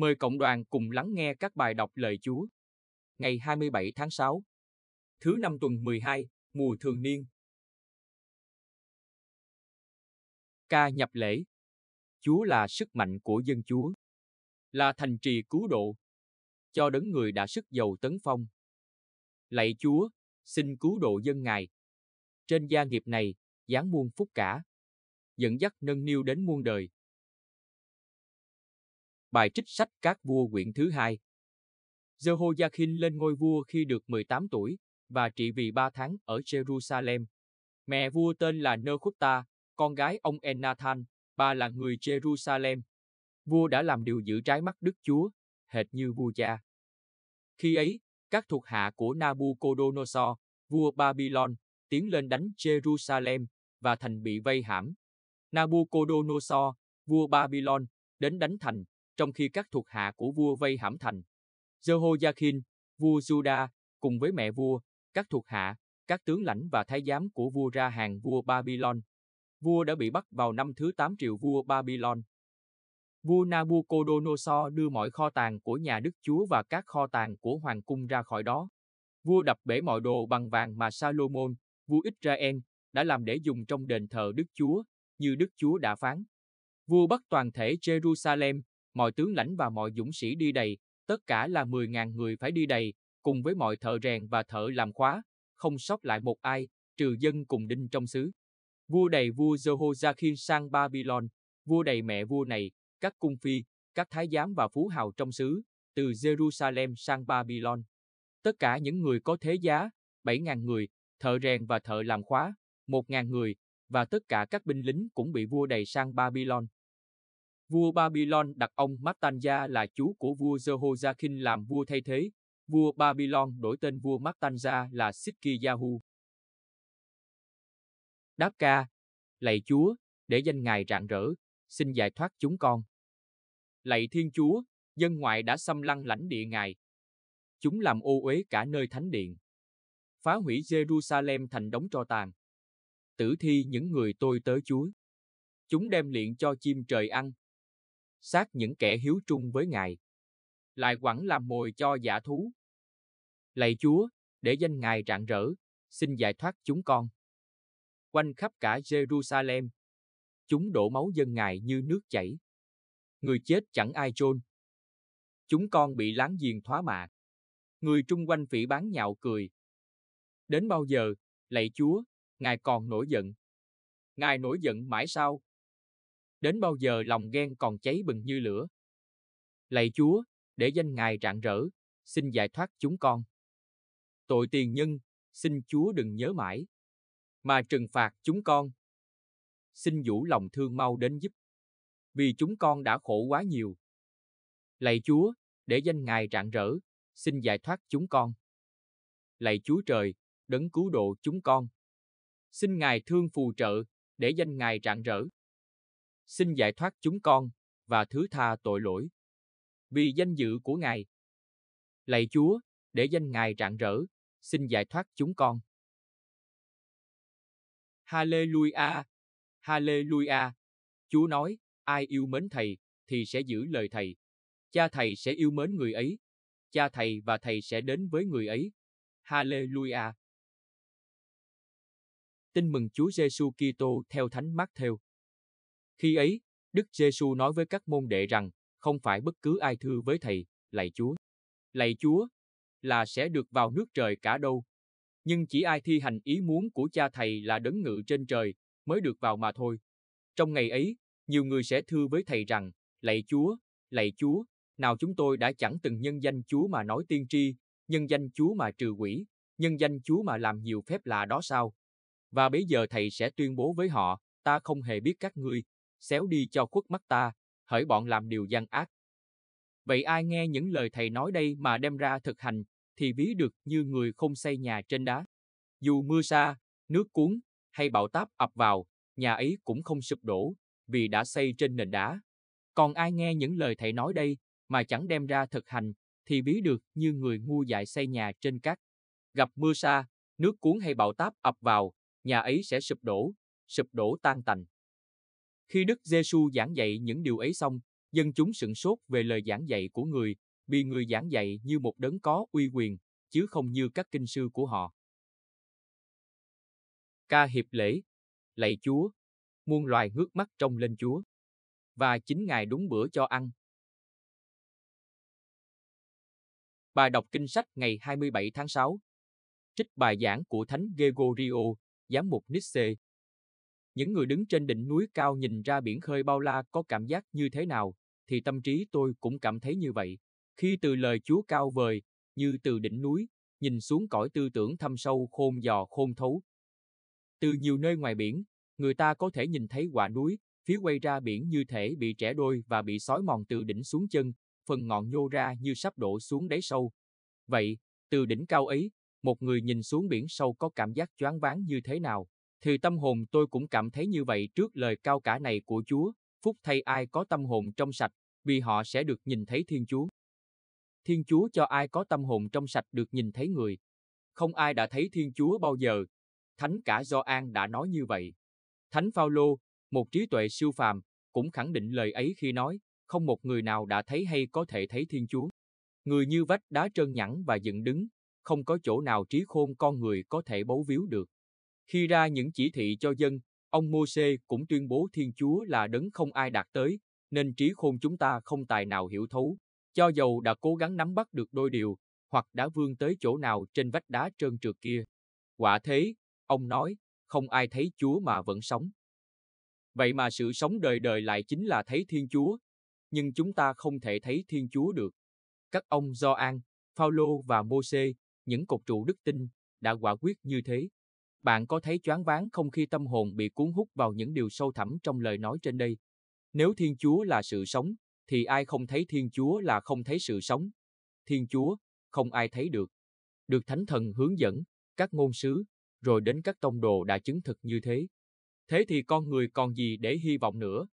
Mời cộng đoàn cùng lắng nghe các bài đọc lời Chúa. Ngày 27 tháng 6, thứ năm tuần 12, mùa thường niên. Ca nhập lễ. Chúa là sức mạnh của dân Chúa, là thành trì cứu độ, cho đấng người đã sức giàu tấn phong. Lạy Chúa, xin cứu độ dân Ngài. Trên gia nghiệp này, giáng muôn phúc cả. Dẫn dắt nâng niu đến muôn đời. Bài trích sách Các vua quyển thứ hai. Jehoiakim lên ngôi vua khi được 18 tuổi và trị vì 3 tháng ở Jerusalem. Mẹ vua tên là Nechutta, con gái ông Enathan, bà là người Jerusalem. Vua đã làm điều giữ trái mắt Đức Chúa, hệt như vua cha. Khi ấy, các thuộc hạ của Nabucodonosor, vua Babylon, tiến lên đánh Jerusalem và thành bị vây hãm. Nabucodonosor, vua Babylon, đến đánh thành trong khi các thuộc hạ của vua vây hãm thành. Jehoiakim, vua Juda, cùng với mẹ vua, các thuộc hạ, các tướng lãnh và thái giám của vua ra hàng vua Babylon. Vua đã bị bắt vào năm thứ 8 triệu vua Babylon. Vua Nabucodonosor đưa mọi kho tàng của nhà đức chúa và các kho tàng của hoàng cung ra khỏi đó. Vua đập bể mọi đồ bằng vàng mà Salomon, vua Israel, đã làm để dùng trong đền thờ đức chúa, như đức chúa đã phán. Vua bắt toàn thể Jerusalem, mọi tướng lãnh và mọi dũng sĩ đi đầy, tất cả là 10.000 người phải đi đầy, cùng với mọi thợ rèn và thợ làm khóa, không sót lại một ai, trừ dân cùng đinh trong xứ. Vua đầy vua Jehoiakim sang Babylon, vua đầy mẹ vua này, các cung phi, các thái giám và phú hào trong xứ, từ Jerusalem sang Babylon. Tất cả những người có thế giá, 7.000 người, thợ rèn và thợ làm khóa, 1.000 người, và tất cả các binh lính cũng bị vua đầy sang Babylon. Vua Babylon đặt ông Mattanja là chú của vua Jehoiakim làm vua thay thế. Vua Babylon đổi tên vua Mattanja là Sidkiyahu. Đáp ca, lạy Chúa, để danh Ngài rạng rỡ, xin giải thoát chúng con. Lạy Thiên Chúa, dân ngoại đã xâm lăng lãnh địa Ngài. Chúng làm ô uế cả nơi thánh điện. Phá hủy Jerusalem thành đống tro tàn. Tử thi những người tôi tới Chúa. Chúng đem liện cho chim trời ăn, xác những kẻ hiếu trung với Ngài. Lại quẳng làm mồi cho giả thú. Lạy Chúa, để danh Ngài rạng rỡ, xin giải thoát chúng con. Quanh khắp cả Jerusalem, chúng đổ máu dân Ngài như nước chảy. Người chết chẳng ai chôn. Chúng con bị láng giềng thoá mạ. Người trung quanh phỉ bán nhạo cười. Đến bao giờ, lạy Chúa, Ngài còn nổi giận. Ngài nổi giận mãi sao? đến bao giờ lòng ghen còn cháy bừng như lửa. Lạy Chúa, để danh Ngài rạng rỡ, xin giải thoát chúng con. Tội tiền nhân, xin Chúa đừng nhớ mãi, mà trừng phạt chúng con. Xin vũ lòng thương mau đến giúp, vì chúng con đã khổ quá nhiều. Lạy Chúa, để danh Ngài rạng rỡ, xin giải thoát chúng con. Lạy Chúa Trời, đấng cứu độ chúng con. Xin Ngài thương phù trợ, để danh Ngài rạng rỡ xin giải thoát chúng con và thứ tha tội lỗi. Vì danh dự của Ngài. Lạy Chúa, để danh Ngài rạng rỡ, xin giải thoát chúng con. Hallelujah! Hallelujah! Chúa nói, ai yêu mến Thầy thì sẽ giữ lời Thầy. Cha Thầy sẽ yêu mến người ấy. Cha Thầy và Thầy sẽ đến với người ấy. Hallelujah! Tin mừng Chúa Giêsu Kitô theo Thánh Mát Theo. Khi ấy, Đức Giêsu nói với các môn đệ rằng, không phải bất cứ ai thưa với thầy, lạy Chúa, lạy Chúa là sẽ được vào nước trời cả đâu, nhưng chỉ ai thi hành ý muốn của cha thầy là đấng ngự trên trời mới được vào mà thôi. Trong ngày ấy, nhiều người sẽ thưa với thầy rằng, lạy Chúa, lạy Chúa, nào chúng tôi đã chẳng từng nhân danh Chúa mà nói tiên tri, nhân danh Chúa mà trừ quỷ, nhân danh Chúa mà làm nhiều phép lạ đó sao? Và bây giờ thầy sẽ tuyên bố với họ, ta không hề biết các ngươi, xéo đi cho khuất mắt ta, hỡi bọn làm điều gian ác. Vậy ai nghe những lời thầy nói đây mà đem ra thực hành, thì ví được như người không xây nhà trên đá. Dù mưa xa, nước cuốn, hay bão táp ập vào, nhà ấy cũng không sụp đổ, vì đã xây trên nền đá. Còn ai nghe những lời thầy nói đây mà chẳng đem ra thực hành, thì ví được như người ngu dại xây nhà trên cát. Gặp mưa xa, nước cuốn hay bão táp ập vào, nhà ấy sẽ sụp đổ, sụp đổ tan tành. Khi Đức Giêsu giảng dạy những điều ấy xong, dân chúng sửng sốt về lời giảng dạy của người, vì người giảng dạy như một đấng có uy quyền, chứ không như các kinh sư của họ. Ca hiệp lễ, lạy Chúa, muôn loài ngước mắt trông lên Chúa, và chính Ngài đúng bữa cho ăn. Bài đọc kinh sách ngày 27 tháng 6 Trích bài giảng của Thánh Gregorio, giám mục Nice, những người đứng trên đỉnh núi cao nhìn ra biển khơi bao la có cảm giác như thế nào, thì tâm trí tôi cũng cảm thấy như vậy. Khi từ lời Chúa cao vời, như từ đỉnh núi, nhìn xuống cõi tư tưởng thâm sâu khôn dò khôn thấu. Từ nhiều nơi ngoài biển, người ta có thể nhìn thấy quả núi, phía quay ra biển như thể bị trẻ đôi và bị sói mòn từ đỉnh xuống chân, phần ngọn nhô ra như sắp đổ xuống đáy sâu. Vậy, từ đỉnh cao ấy, một người nhìn xuống biển sâu có cảm giác choáng váng như thế nào? thì tâm hồn tôi cũng cảm thấy như vậy trước lời cao cả này của Chúa, phúc thay ai có tâm hồn trong sạch, vì họ sẽ được nhìn thấy Thiên Chúa. Thiên Chúa cho ai có tâm hồn trong sạch được nhìn thấy người. Không ai đã thấy Thiên Chúa bao giờ. Thánh cả Gioan đã nói như vậy. Thánh Phaolô, một trí tuệ siêu phàm, cũng khẳng định lời ấy khi nói, không một người nào đã thấy hay có thể thấy Thiên Chúa. Người như vách đá trơn nhẵn và dựng đứng, không có chỗ nào trí khôn con người có thể bấu víu được. Khi ra những chỉ thị cho dân, ông mô Môse cũng tuyên bố Thiên Chúa là đấng không ai đạt tới, nên trí khôn chúng ta không tài nào hiểu thấu. Cho dầu đã cố gắng nắm bắt được đôi điều, hoặc đã vươn tới chỗ nào trên vách đá trơn trượt kia. Quả thế, ông nói, không ai thấy Chúa mà vẫn sống. Vậy mà sự sống đời đời lại chính là thấy Thiên Chúa, nhưng chúng ta không thể thấy Thiên Chúa được. Các ông Gioan, Phaolô và mô Môse, những cột trụ đức tin đã quả quyết như thế. Bạn có thấy choáng váng không khi tâm hồn bị cuốn hút vào những điều sâu thẳm trong lời nói trên đây? Nếu Thiên Chúa là sự sống, thì ai không thấy Thiên Chúa là không thấy sự sống? Thiên Chúa, không ai thấy được. Được Thánh Thần hướng dẫn, các ngôn sứ, rồi đến các tông đồ đã chứng thực như thế. Thế thì con người còn gì để hy vọng nữa?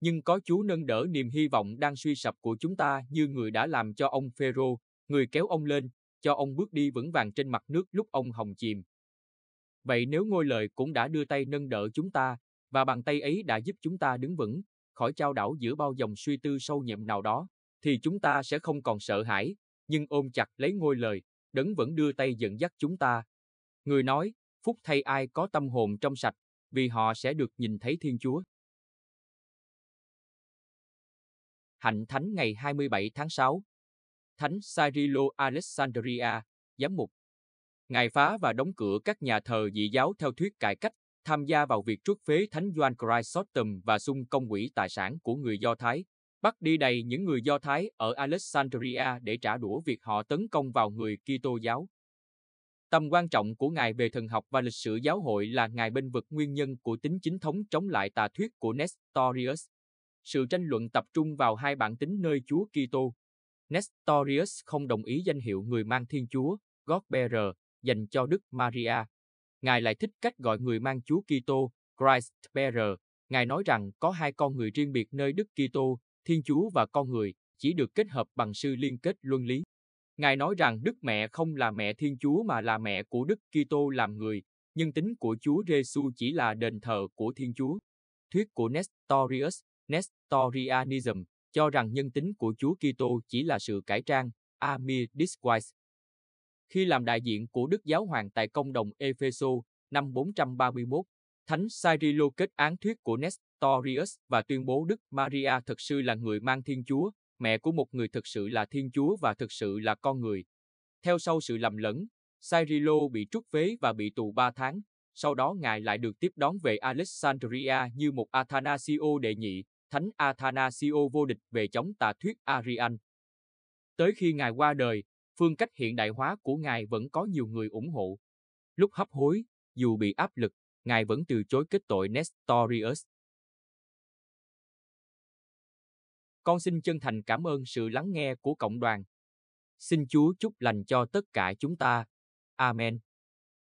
Nhưng có Chúa nâng đỡ niềm hy vọng đang suy sập của chúng ta như người đã làm cho ông Phêrô, người kéo ông lên, cho ông bước đi vững vàng trên mặt nước lúc ông hồng chìm, Vậy nếu ngôi lời cũng đã đưa tay nâng đỡ chúng ta, và bàn tay ấy đã giúp chúng ta đứng vững, khỏi trao đảo giữa bao dòng suy tư sâu nhiệm nào đó, thì chúng ta sẽ không còn sợ hãi, nhưng ôm chặt lấy ngôi lời, đấng vẫn đưa tay dẫn dắt chúng ta. Người nói, phúc thay ai có tâm hồn trong sạch, vì họ sẽ được nhìn thấy Thiên Chúa. Hạnh Thánh ngày 27 tháng 6 Thánh Cyrilo Alexandria, Giám mục Ngài phá và đóng cửa các nhà thờ dị giáo theo thuyết cải cách, tham gia vào việc truất phế thánh Doan Chrysostom và xung công quỹ tài sản của người Do Thái, bắt đi đầy những người Do Thái ở Alexandria để trả đũa việc họ tấn công vào người Kitô giáo. Tầm quan trọng của Ngài về thần học và lịch sử giáo hội là Ngài bên vực nguyên nhân của tính chính thống chống lại tà thuyết của Nestorius. Sự tranh luận tập trung vào hai bản tính nơi Chúa Kitô. Nestorius không đồng ý danh hiệu người mang Thiên Chúa, God-bearer, dành cho Đức Maria. Ngài lại thích cách gọi người mang Chúa Kitô, Christ Bearer. Ngài nói rằng có hai con người riêng biệt nơi Đức Kitô, Thiên Chúa và con người, chỉ được kết hợp bằng sự liên kết luân lý. Ngài nói rằng Đức Mẹ không là mẹ Thiên Chúa mà là mẹ của Đức Kitô làm người, nhưng tính của Chúa Giêsu chỉ là đền thờ của Thiên Chúa. Thuyết của Nestorius, Nestorianism, cho rằng nhân tính của Chúa Kitô chỉ là sự cải trang, Amir Disguise, khi làm đại diện của Đức Giáo Hoàng tại công đồng Epheso năm 431. Thánh Cyrilo kết án thuyết của Nestorius và tuyên bố Đức Maria thực sự là người mang Thiên Chúa, mẹ của một người thực sự là Thiên Chúa và thực sự là con người. Theo sau sự lầm lẫn, Cyrilo bị trút phế và bị tù 3 tháng, sau đó ngài lại được tiếp đón về Alexandria như một Athanasio đệ nhị, thánh Athanasio vô địch về chống tà thuyết Arian. Tới khi ngài qua đời, phương cách hiện đại hóa của ngài vẫn có nhiều người ủng hộ. Lúc hấp hối, dù bị áp lực, ngài vẫn từ chối kết tội Nestorius. Con xin chân thành cảm ơn sự lắng nghe của cộng đoàn. Xin Chúa chúc lành cho tất cả chúng ta. Amen.